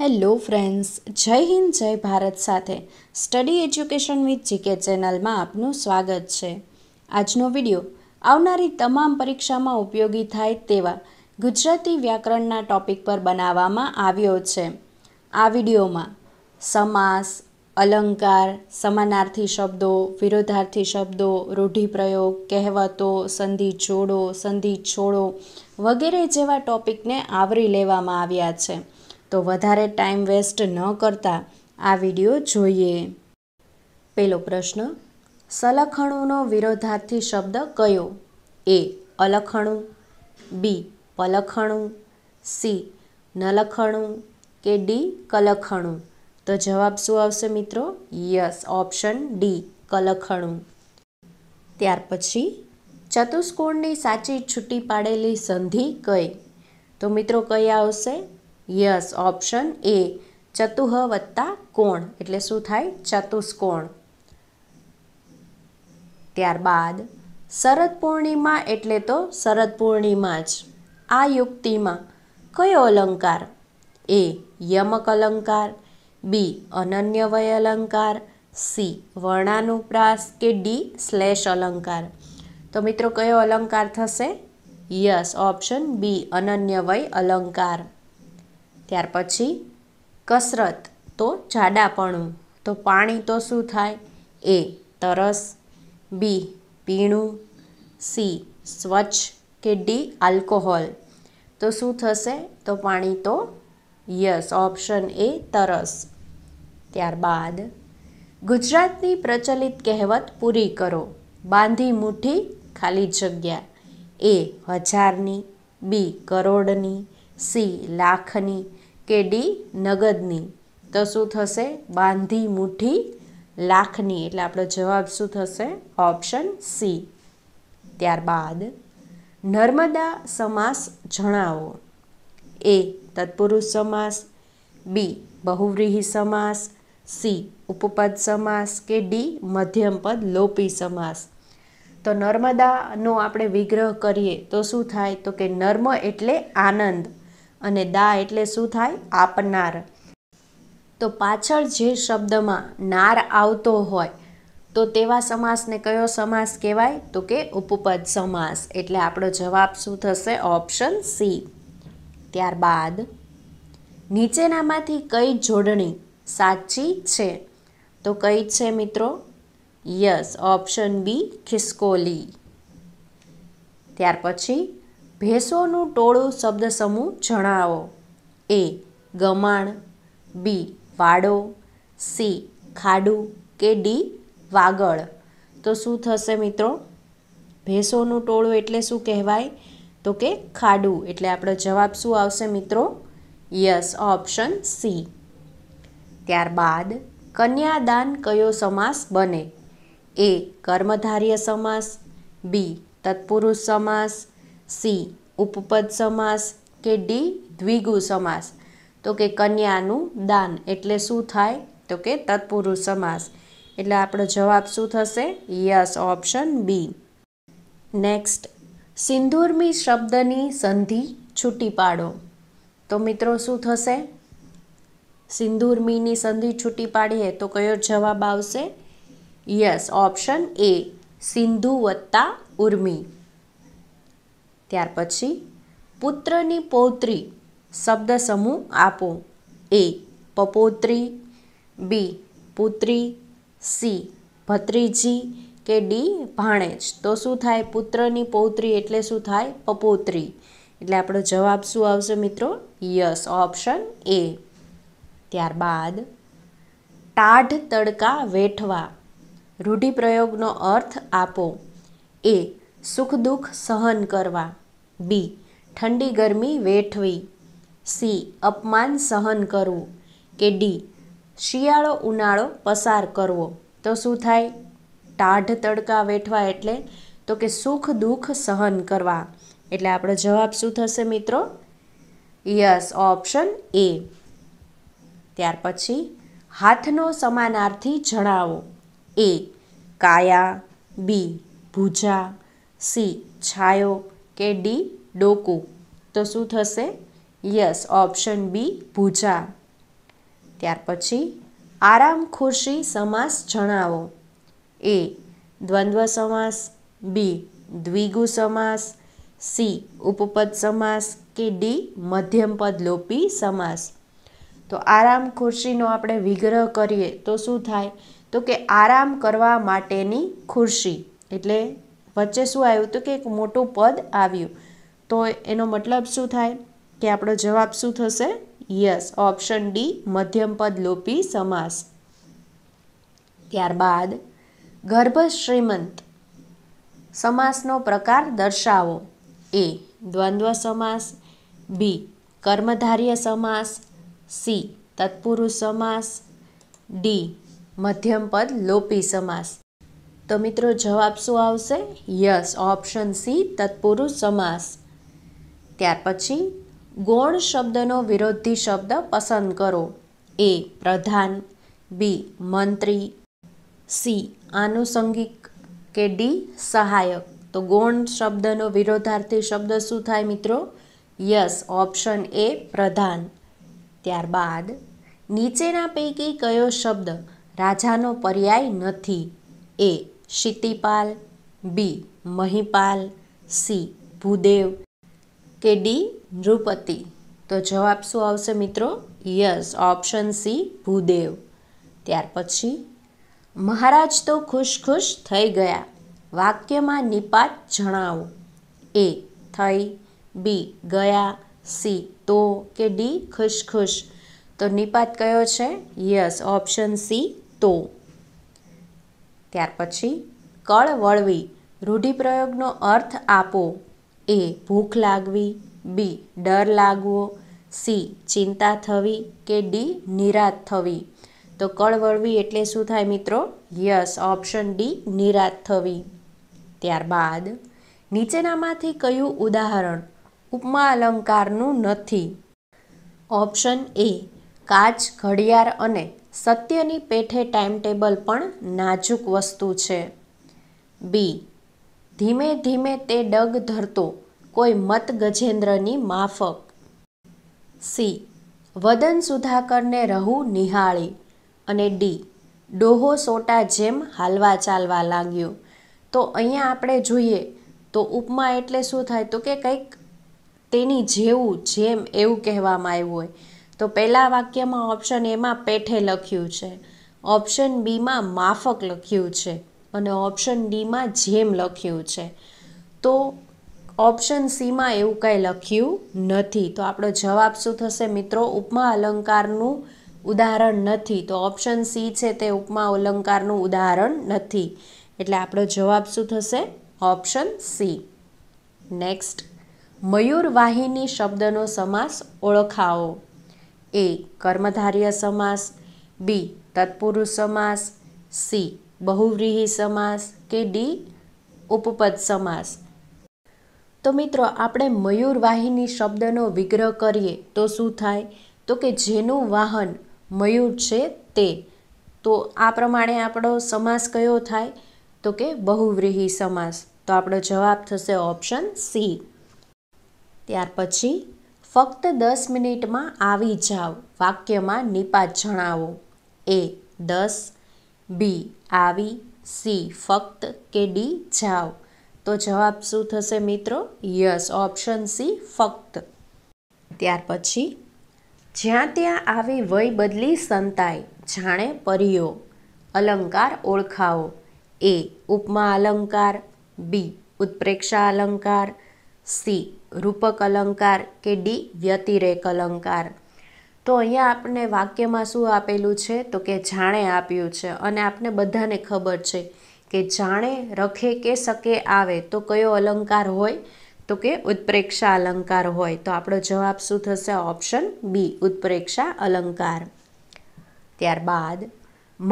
hello friends જય હિન્દ જય ભારત સાથે સ્ટડી એજ્યુકેશન વિથ જીકે ચેનલમાં આપનું સ્વાગત છે આજનો વિડીયો આવનારી તમામ પરીક્ષામાં ઉપયોગી થાય તેવા ગુજરાતી વ્યાકરણના ટોપિક પર બનાવવામાં આવ્યો છે આ વિડીયોમાં સમાસ અલંકાર સમાનાર્થી શબ્દો વિરોધાર્થી શબ્દો રૂઢિપ્રયોગ કહેવતો સંધિ જોડો સંધિ છોડો વગેરે જેવા ટોપિકને આવરી લેવામાં આવ્યા છે તો વધારે ટાઈમ વેસ્ટ ન કરતા આ વિડીયો જોઈએ પેલો પ્રશ્ન સલખણુનો વિરોધાર્થી શબ્દ કયો એ અલખણું બી પલખણું સી નલખણું કે ડી કલખણું તો જવાબ શું આવશે મિત્રો યસ ઓપ્શન ડી કલખણું ત્યાર પછી ચતુષ્કોણની સાચી છૂટી પાડેલી સંધિ કઈ તો મિત્રો કઈ આવશે યસ ઓપ્શન એ ચતુઃ વત્તા કોણ એટલે શું થાય ચતુષ્કોણ ત્યારબાદ શરદ પૂર્ણિમા એટલે તો શરદ પૂર્ણિમા જ આ યુક્તિમાં કયો અલંકાર એ યમક અલંકાર બી અનન્ય વય અલંકાર સી વર્ણાનુપ્રાસ કે ડી સ્લેશ અલંકાર તો મિત્રો કયો અલંકાર થશે યસ ઓપ્શન બી અનન્ય વય અલંકાર ત્યાર પછી કસરત તો જાડાપણું તો પાણી તો શું થાય એ તરસ બી પીણું સી સ્વચ્છ કે ડી આલ્કોહોલ તો શું થશે તો પાણી તો યસ ઓપ્શન એ તરસ ત્યારબાદ ગુજરાતની પ્રચલિત કહેવત પૂરી કરો બાંધી મુઠ્ઠી ખાલી જગ્યા એ હજારની બી કરોડની સી લાખની કે ડી નગદની તો શું થશે બાંધી મુઠ્ઠી લાખની એટલે આપણો જવાબ શું થશે ઓપ્શન સી ત્યારબાદ નર્મદા સમાસ જણાવો એ તત્પુરુષ સમાસ બી બહુવ્રીહી સમાસ સી ઉપપદ સમાસ કે ડી મધ્યમપદ લોપી સમાસ તો નર્મદાનો આપણે વિગ્રહ કરીએ તો શું થાય તો કે નર્મ એટલે આનંદ અને દા એટલે શું થાય આપનાર તો પાછળ જે શબ્દમાં નાર આવતો હોય તો તેવા સમાસને કયો સમાસ કહેવાય તો કે ઉપપદ સમાસ એટલે આપણો જવાબ શું થશે ઓપ્શન સી ત્યારબાદ નીચેનામાંથી કઈ જોડણી સાચી છે તો કઈ છે મિત્રો યસ ઓપ્શન બી ખિસકોલી ત્યાર પછી ભેંસોનું ટોળું શબ્દ સમૂહ જણાવો એ ગમાણ બી વાડો સી ખાડું કે ડી વાગળ તો શું થશે મિત્રો ભેંસોનું ટોળું એટલે શું કહેવાય તો કે ખાડું એટલે આપણો જવાબ શું આવશે મિત્રો યસ ઓપ્શન સી ત્યારબાદ કન્યાદાન કયો સમાસ બને એ કર્મધાર્ય સમાસ બી તત્પુરુષ સમાસ સી ઉપપદ સમાસ કે ડી દ્વિગુ સમાસ તો કે કન્યાનું દાન એટલે શું થાય તો કે તત્પુરુષ સમાસ એટલે આપણો જવાબ શું થશે યસ ઓપ્શન બી નેક્સ્ટ સિંધુર્મી શબ્દની સંધિ છૂટી પાડો તો મિત્રો શું થશે સિંદૂરમીની સંધિ છૂટી પાડીએ તો કયો જવાબ આવશે યસ ઓપ્શન એ સિંધુ વત્તા ઉર્મી ત્યાર પછી પુત્રની પૌત્રી શબ્દ સમૂહ આપો એ પપોત્રી બી પુત્રી સી ભત્રીજી કે ડી ભાણેજ તો શું થાય પુત્રની પૌત્રી એટલે શું થાય પપોત્રી એટલે આપણો જવાબ શું આવશે મિત્રો યસ ઓપ્શન એ ત્યારબાદ ટાઢ તડકા વેઠવા રૂઢિપ્રયોગનો અર્થ આપો એ સુખ દુઃખ સહન કરવા બી ઠંડી ગરમી વેઠવી સી અપમાન સહન કરવું કે ડી શિયાળો ઉનાળો પસાર કરવો તો શું થાય ટાઢ તડકા વેઠવા એટલે તો કે સુખ દુઃખ સહન કરવા એટલે આપણો જવાબ શું થશે મિત્રો યસ ઓપ્શન એ ત્યાર પછી હાથનો સમાનાર્થી જણાવો એ કાયા બી ભૂજા સી છાયો કે ડી ડોકુ તો શું થશે યસ ઓપ્શન બી ભૂજા ત્યાર પછી આરામ ખુરશી સમાસ જણાવો એ દ્વંદ્વ સમાસ બી દ્વિગુ સમાસ સી ઉપપદ સમાસ કે ડી મધ્યમપદ લોપી સમાસ તો આરામ ખુરશીનો આપણે વિગ્રહ કરીએ તો શું થાય તો કે આરામ કરવા માટેની ખુરશી એટલે વચ્ચે શું આવ્યું હતું કે એક મોટું પદ આવ્યું તો એનો મતલબ શું થાય કે આપણો જવાબ શું થશે યસ ઓપ્શન ડી મધ્યમ પદ લોપી સમાસ ત્યારબાદ ગર્ભ શ્રીમંત સમાસનો પ્રકાર દર્શાવો એ દ્વંદ્વ સમાસ બી કર્મધાર્ય સમાસ સી તત્પુરુષ સમાસ ડી મધ્યમ પદ લોપી સમાસ તો મિત્રો જવાબ શું આવશે યસ ઓપ્શન સી તત્પુરુષ સમાસ ત્યાર પછી ગૌણ શબ્દનો વિરોધી શબ્દ પસંદ કરો એ પ્રધાન બી મંત્રી સી આનુષંગિક કે ડી સહાયક તો ગૌણ શબ્દનો વિરોધાર્થી શબ્દ શું થાય મિત્રો યસ ઓપ્શન એ પ્રધાન ત્યારબાદ નીચેના પૈકી કયો શબ્દ રાજાનો પર્યાય નથી એ ક્ષિતિપાલ બી મહિપાલ સી ભૂદેવ કે ડી નૃપતિ તો જવાબ શું આવશે મિત્રો યસ ઓપ્શન સી ભૂદેવ ત્યાર પછી મહારાજ તો ખુશ ખુશ થઈ ગયા વાક્યમાં નિપાત જણાવો એ થઈ બી ગયા સી તો કે ડી ખુશ ખુશ તો નિપાત કયો છે યસ ઓપ્શન સી તો ત્યાર પછી કળ વળવી રૂઢિપ્રયોગનો અર્થ આપો એ ભૂખ લાગવી બી ડર લાગવો સી ચિંતા થવી કે ડી નિરાત થવી તો કળ વળવી એટલે શું થાય મિત્રો યસ ઓપ્શન ડી નિરાત થવી ત્યારબાદ નીચેનામાંથી કયું ઉદાહરણ ઉપમા અલંકારનું નથી ઓપ્શન એ કાચ ઘડિયાળ અને સત્યની પેઠે ટાઈમ ટેબલ પણ નાજુક વસ્તુ છે બી ધીમે ધીમે તે ડગ ધરતો કોઈ મત ગજેન્દ્રની માફક સી વદન સુધાકરને રહુ નિહાળી અને ડી ડોહો સોટા જેમ હાલવા ચાલવા લાગ્યો તો અહીંયા આપણે જોઈએ તો ઉપમા એટલે શું થાય તો કે કંઈક તેની જેવું જેમ એવું કહેવામાં આવ્યું હોય તો પહેલા વાક્યમાં ઓપ્શન એમાં પેઠે લખ્યું છે ઓપ્શન બીમાં માફક લખ્યું છે અને ઓપ્શન ડીમાં જેમ લખ્યું છે તો ઓપ્શન સીમાં એવું કાંઈ લખ્યું નથી તો આપણો જવાબ શું થશે મિત્રો ઉપમા અલંકારનું ઉદાહરણ નથી તો ઓપ્શન સી છે તે ઉપમા અલંકારનું ઉદાહરણ નથી એટલે આપણો જવાબ શું થશે ઓપ્શન સી નેક્સ્ટ મયુર વાહિની શબ્દનો સમાસ ઓળખાવો એ કર્મધાર્ય સમાસ બી તત્પુરુષ સમાસ સી બહુવ્રીહી સમાસ કે ડી ઉપપદ સમાસ તો મિત્રો આપણે મયુર વાહિની શબ્દનો વિગ્રહ કરીએ તો શું થાય તો કે જેનું વાહન મયુર છે તે તો આ પ્રમાણે આપણો સમાસ કયો થાય તો કે બહુવ્રીહી સમાસ તો આપણો જવાબ થશે ઓપ્શન સી ત્યાર પછી ફક્ત દસ મિનિટમાં આવી જાઓ વાક્યમાં નિપાત જણાવો એ દસ બી આવી સી ફક્ત કે ડી જાઓ તો જવાબ શું થશે મિત્રો યસ ઓપ્શન સી ફક્ત ત્યાર પછી જ્યાં ત્યાં આવી વય બદલી સંતાય જાણે પરિયો અલંકાર ઓળખાવો એ ઉપમા અલંકાર બી ઉત્પ્રેક્ષા અલંકાર સી રૂપક અલંકાર કે ડી વ્યતિરેક અલંકાર તો અહીંયા આપણે વાક્યમાં શું આપેલું છે તો કે જાણે આપ્યું છે અને આપણે બધાને ખબર છે કે જાણે રખે કે શકે આવે તો કયો અલંકાર હોય તો કે ઉત્પ્રેક્ષા અલંકાર હોય તો આપણો જવાબ શું થશે ઓપ્શન બી ઉત્પ્રેક્ષા અલંકાર ત્યારબાદ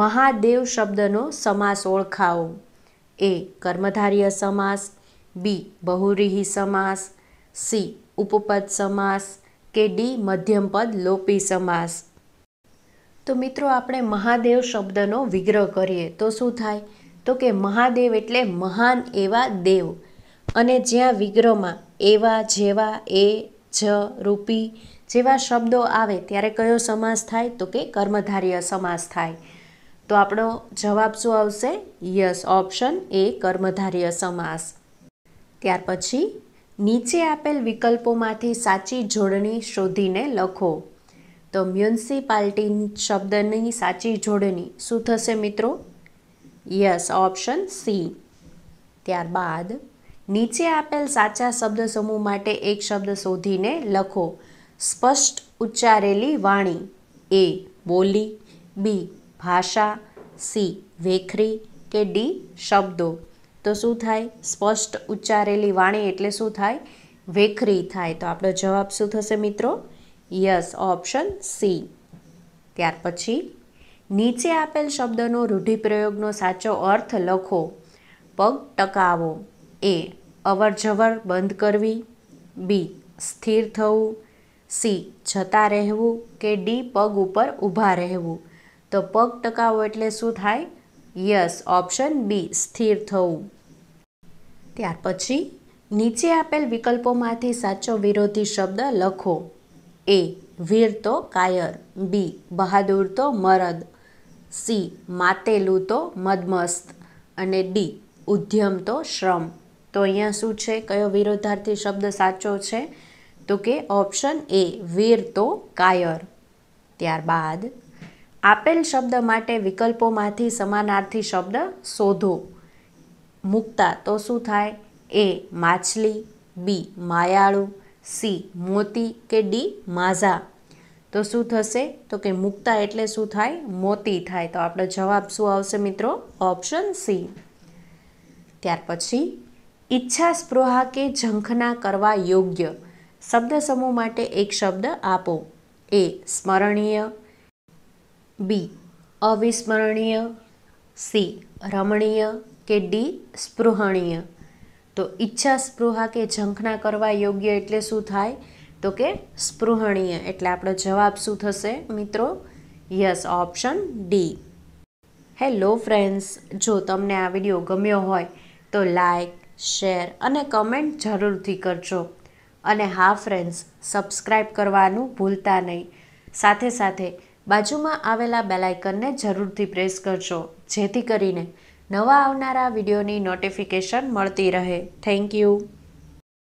મહાદેવ શબ્દનો સમાસ ઓળખાવો એ કર્મધાર્ય સમાસ બી બહુરીહી સમાસ સી ઉપપદ સમાસ કે ડી મધ્યમપદ લોપી સમાસ તો મિત્રો આપણે મહાદેવ શબ્દનો વિગ્રહ કરીએ તો શું થાય તો કે મહાદેવ એટલે મહાન એવા દેવ અને જ્યાં વિગ્રહમાં એવા જેવા એ જ રૂપી જેવા શબ્દો આવે ત્યારે કયો સમાસ થાય તો કે કર્મધાર્ય સમાસ થાય તો આપણો જવાબ શું આવશે યસ ઓપ્શન એ કર્મધાર્ય સમાસ ત્યાર પછી નીચે આપેલ વિકલ્પોમાંથી સાચી જોડણી શોધીને લખો તો મ્યુનિસિપાલિટી શબ્દની સાચી જોડણી શું થશે મિત્રો યસ ઓપ્શન સી ત્યારબાદ નીચે આપેલ સાચા શબ્દ સમૂહ માટે એક શબ્દ શોધીને લખો સ્પષ્ટ ઉચ્ચારેલી વાણી એ બોલી બી ભાષા સી વેખરી કે ડી શબ્દો તો શું થાય સ્પષ્ટ ઉચ્ચારેલી વાણી એટલે શું થાય વેખરી થાય તો આપણો જવાબ શું થશે મિત્રો યસ ઓપ્શન સી ત્યાર પછી નીચે આપેલ શબ્દનો રૂઢિપ્રયોગનો સાચો અર્થ લખો પગ ટકાવો એ અવર જવર બંધ કરવી બી સ્થિર થવું સી જતાં રહેવું કે ડી પગ ઉપર ઊભા રહેવું તો પગ ટકાવો એટલે શું થાય યસ ઓપ્શન બી સ્થિર થવું ત્યાર પછી નીચે આપેલ વિકલ્પોમાંથી સાચો વિરોધી શબ્દ લખો એ વીર તો કાયર બી બહાદુર તો મરદ સી માતેલું તો મદમસ્ત અને ડી ઉદ્યમ તો શ્રમ તો અહીંયા શું છે કયો વિરોધાર્થી શબ્દ સાચો છે તો કે ઓપ્શન એ વીર તો કાયર ત્યારબાદ આપેલ શબ્દ માટે વિકલ્પોમાંથી સમાનાર્થી શબ્દ શોધો મૂકતા તો શું થાય એ માછલી બી માયાળું સી મોતી કે ડી માઝા તો શું થશે તો કે મુક્તા એટલે શું થાય મોતી થાય તો આપણો જવાબ શું આવશે મિત્રો ઓપ્શન સી ત્યાર પછી ઈચ્છા સ્પૃહા કે ઝંખના કરવા યોગ્ય શબ્દ સમૂહ માટે એક શબ્દ આપો એ સ્મરણીય બી અવિસ્મરણીય સી રમણીય કે ડી સ્પૃહણીય તો ઈચ્છા સ્પૃહા કે ઝંખના કરવા યોગ્ય એટલે શું થાય તો કે સ્પૃહણીય એટલે આપણો જવાબ શું થશે મિત્રો yes option D hello friends જો તમને આ વિડીયો ગમ્યો હોય તો લાઇક શેર અને કમેન્ટ જરૂરથી કરજો અને હા ફ્રેન્ડ્સ સબસ્ક્રાઈબ કરવાનું ભૂલતા નહીં સાથે સાથે બાજુમાં આવેલા બેલાઇકનને જરૂરથી પ્રેસ કરજો જેથી કરીને નવા આવનારા વિડીયોની નોટિફિકેશન મળતી રહે થેન્ક યુ